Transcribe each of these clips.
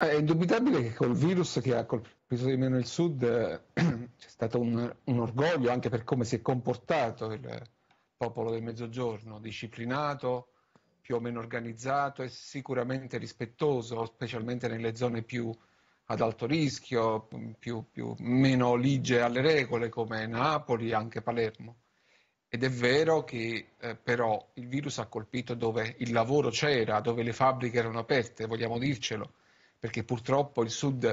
Ah, è indubitabile che col virus che ha colpito di meno il Sud eh, c'è stato un, un, orgoglio anche per come si è comportato il popolo del Mezzogiorno, disciplinato, più o meno organizzato e sicuramente rispettoso, specialmente nelle zone più ad alto rischio, più, più, meno lige alle regole come Napoli e anche Palermo. Ed è vero che eh, però il virus ha colpito dove il lavoro c'era, dove le fabbriche erano aperte, vogliamo dircelo perché purtroppo il Sud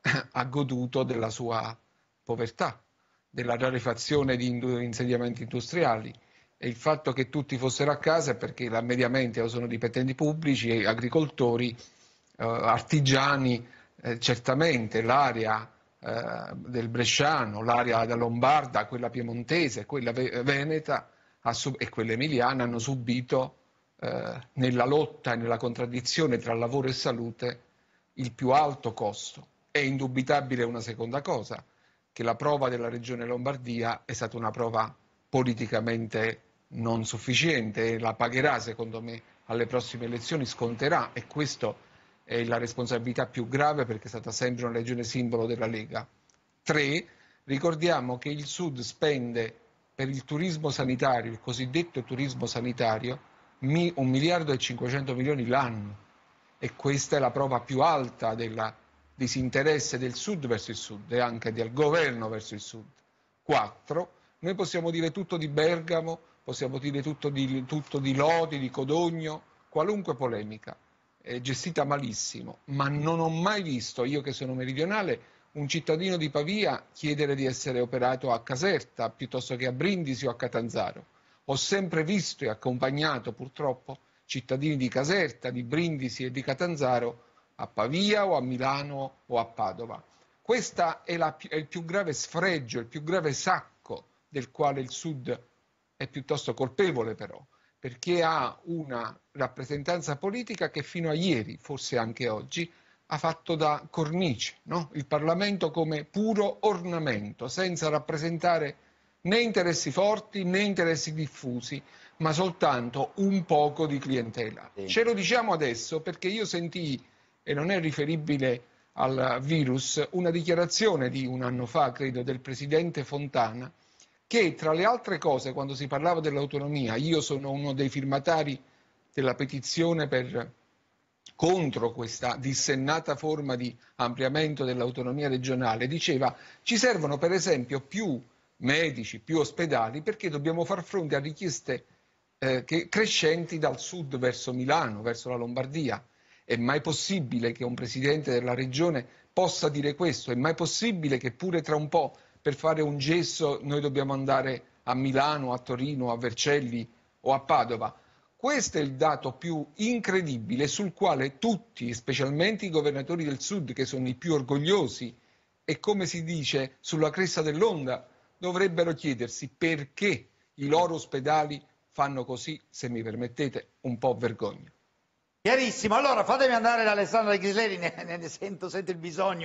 ha goduto della sua povertà, della rarefazione di insediamenti industriali e il fatto che tutti fossero a casa perché la mediamente sono dipendenti pubblici, agricoltori, eh, artigiani, eh, certamente l'area eh, del Bresciano, l'area da Lombarda, quella piemontese, quella veneta e quella emiliana hanno subito eh, nella lotta e nella contraddizione tra lavoro e salute il più alto costo. È indubitabile una seconda cosa, che la prova della Regione Lombardia è stata una prova politicamente non sufficiente e la pagherà, secondo me, alle prossime elezioni, sconterà e questa è la responsabilità più grave perché è stata sempre una regione simbolo della Lega. Tre, ricordiamo che il Sud spende per il turismo sanitario, il cosiddetto turismo sanitario, un miliardo e 500 milioni l'anno e questa è la prova più alta del disinteresse del Sud verso il Sud e anche del governo verso il Sud. Quattro, Noi possiamo dire tutto di Bergamo, possiamo dire tutto di, tutto di Lodi, di Codogno, qualunque polemica, è gestita malissimo, ma non ho mai visto, io che sono meridionale, un cittadino di Pavia chiedere di essere operato a Caserta piuttosto che a Brindisi o a Catanzaro. Ho sempre visto e accompagnato purtroppo cittadini di Caserta, di Brindisi e di Catanzaro a Pavia o a Milano o a Padova. Questo è, è, il più grave sfregio, il più grave sacco del quale il Sud è piuttosto colpevole però, perché ha una rappresentanza politica che fino a ieri, forse anche oggi, ha fatto da cornice, no? il Parlamento come puro ornamento, senza rappresentare né interessi forti né interessi diffusi, ma soltanto un poco di clientela. Sì. Ce lo diciamo adesso perché io sentii, e non è riferibile al virus, una dichiarazione di un anno fa, credo, del presidente Fontana, che tra le altre cose, quando si parlava dell'autonomia, io sono uno dei firmatari della petizione per, contro questa dissennata forma di ampliamento dell'autonomia regionale, diceva ci servono per esempio più medici, più ospedali, perché dobbiamo far fronte a richieste eh, che, crescenti dal sud verso Milano, verso la Lombardia. È mai possibile che un presidente della regione possa dire questo? È mai possibile che pure tra un po' per fare un gesso noi dobbiamo andare a Milano, a Torino, a Vercelli o a Padova? Questo è il dato più incredibile sul quale tutti, specialmente i governatori del sud che sono i più orgogliosi, e come si dice sulla cresta dell'onda dovrebbero chiedersi perché i loro ospedali fanno così, se mi permettete, un po' vergogna. Chiarissimo, allora fatemi andare da Alessandra Ghisleri, ne, ne sento, sento il bisogno.